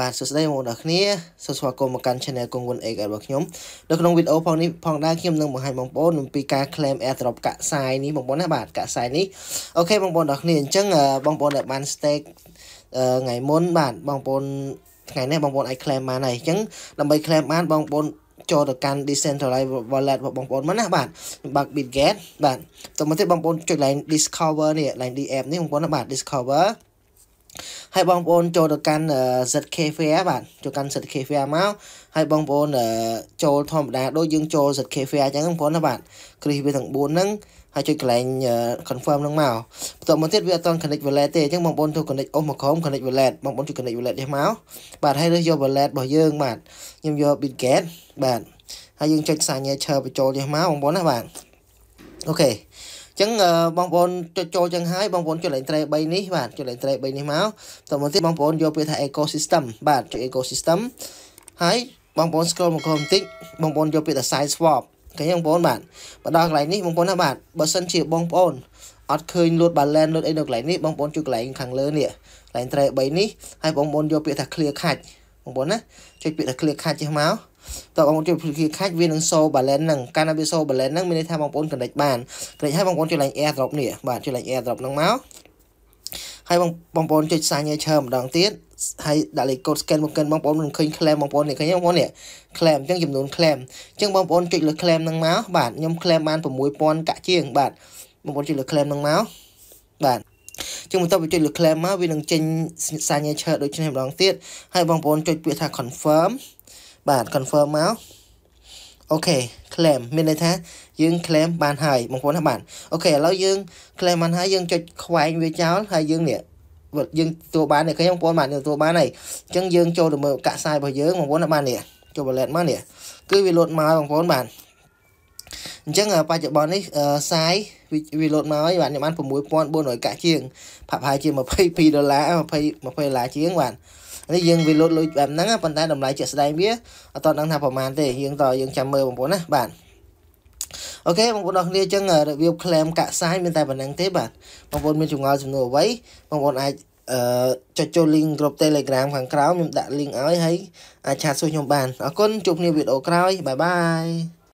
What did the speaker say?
បាទសួស្តីបងប្អូនអរគ្នាសូមស្វាគមន៍មកកាន់ Channel គង្វន X របស់ខ្ញុំនៅក្នុងវីដេអូផងនេះផងដែរខ្ញុំនឹងបង្ហាញបងប្អូនអំពីការ claim airdrop កាក់សាយនេះបងប្អូនណាបាទកាក់សាយនេះអូខេបងប្អូនអរគ្នាអញ្ចឹងបងប្អូនដែលបាន stake ថ្ងៃមុនបាទបងប្អូនថ្ងៃនេះបងប្អូនអាច claim បានហើយអញ្ចឹងដើម្បី claim បានបងប្អូនចូលទៅកាន់ decentralized wallet របស់បងប្អូនមកណាបាទបាក់ Bitget បាទតោះមកទៀតបងប្អូនចុច line discover នេះ line DApp នេះបងប្អូនណាបាទ discover ហើយបងប្អូនចូលទៅកាន់ ZK Fair បាទចូលកាន់ ZK Fair មកហើយបងប្អូនចូលធម្មតាដូចយើងចូល ZK Fair អញ្ចឹងបងប្អូនណាបាទគ្រីសវាទាំង4ហ្នឹងហើយជួយកន្លែង confirm នឹងមកបន្ទាប់មកទៀតវាអត់ទាន់ connect wallet ទេអញ្ចឹងបងប្អូនធ្វើ connect អស់មកក្រុម connect wallet បងប្អូនជួយ connect wallet នេះមកបាទហើយរើសយក wallet របស់យើងបាទខ្ញុំយក Bitget បាទហើយយើងចុច signature បញ្ចូលនេះមកបងប្អូនណាបាទអូខេចឹងបងប្អូនចុចចូលចឹងហើយបងប្អូនចុចលេខត្រី3នេះបាទចុចលេខត្រី3នេះមកតទៅមកទៀតបងប្អូនយកពាក្យថា ecosystem បាទចុច ecosystem ហើយបងប្អូន scroll មកក្រោមបន្តិចបងប្អូនយកពាក្យថា site swap ឃើញបងប្អូនបាទបើដល់កន្លែងនេះបងប្អូនណាបាទបើសិនជាបងប្អូនអត់ឃើញលូត balance លូតអីនៅកន្លែងនេះបងប្អូនជួយកន្លែងខាងលើនេះកន្លែងត្រី3នេះហើយបងប្អូនយកពាក្យថា clear ខាច់បងប្អូនណាចុចពាក្យថា clear catch ចេះមកតើបងប្អូនជួយ clear catch វានឹង show balance ហ្នឹងកាលណាវា show balance ហ្នឹងមានន័យថាបងប្អូន connect បាន connect ហើយបងប្អូនជួយ line air drop នេះបាទជួយ line air drop ហ្នឹងមកហើយបងបងប្អូនចុចសាញឲ្យឆើម្ដងទៀតហើយដាក់លេខកូដ scan មកកិនបងប្អូនមិនឃើញ claim បងប្អូននេះឃើញបងប្អូននេះ claim អញ្ចឹងចំនួន claim អញ្ចឹងបងប្អូនចុចលើ claim ហ្នឹងមកបាទខ្ញុំ claim បាន6000កាក់ជាងបាទបងប្អូនចុចលើ claim ហ្នឹងមកបាទជាងបន្ទាប់ពីចុចលើ claim មកវានឹងចេញសា signature ដូចនេះម្ដងទៀតហើយបងប្អូនចុចពាក្យថា confirm បាទ confirm មកអូខេ claim មានន័យថា យើង claim បានហើយបងប្អូនណាបាទអូខេឥឡូវយើង claim បានហើយយើងចុចខ្វែងវាចោលហើយយើងនេះយើងទទួលបាននេះឃើញបងប្អូនបាទទទួលបានហើយអញ្ចឹងយើងចូលទៅមើលកាក់សាយរបស់យើងបងប្អូនណាបាទនេះចូល wallet មកនេះគឺវាលោតមកបងប្អូនបាទអញ្ចឹងបច្ចុប្បន្ននេះសាយវាលោតមកហើយបាទខ្ញុំបាន6400កាក់ជាងប្រហែលជា22ដុល្លារ20 20ដុល្លារជាងបាទនេះយើងវាលោតលុយបែបហ្នឹងប៉ុន្តែតម្លៃជាក់ស្ដែងវាអត់តដឹងថាប្រហែលទេយើងតយើងចាំមើលបងប្អូនណាបាទអូខេបងប្អូនអរគ្នាអញ្ចឹងរបៀប claim កាក់សាយមានតែប៉ុណ្្នឹងទេបាទបងប្អូនមានចម្ងល់ចំនួនអ្វីបងប្អូនអាចអឺចុចចូល link ក្រុម Telegram ខាងក្រោមខ្ញុំដាក់ link ឲ្យហើយអាចឆាតសួរខ្ញុំបានអរគុណជួបគ្នាវីដេអូក្រោយបាយបាយ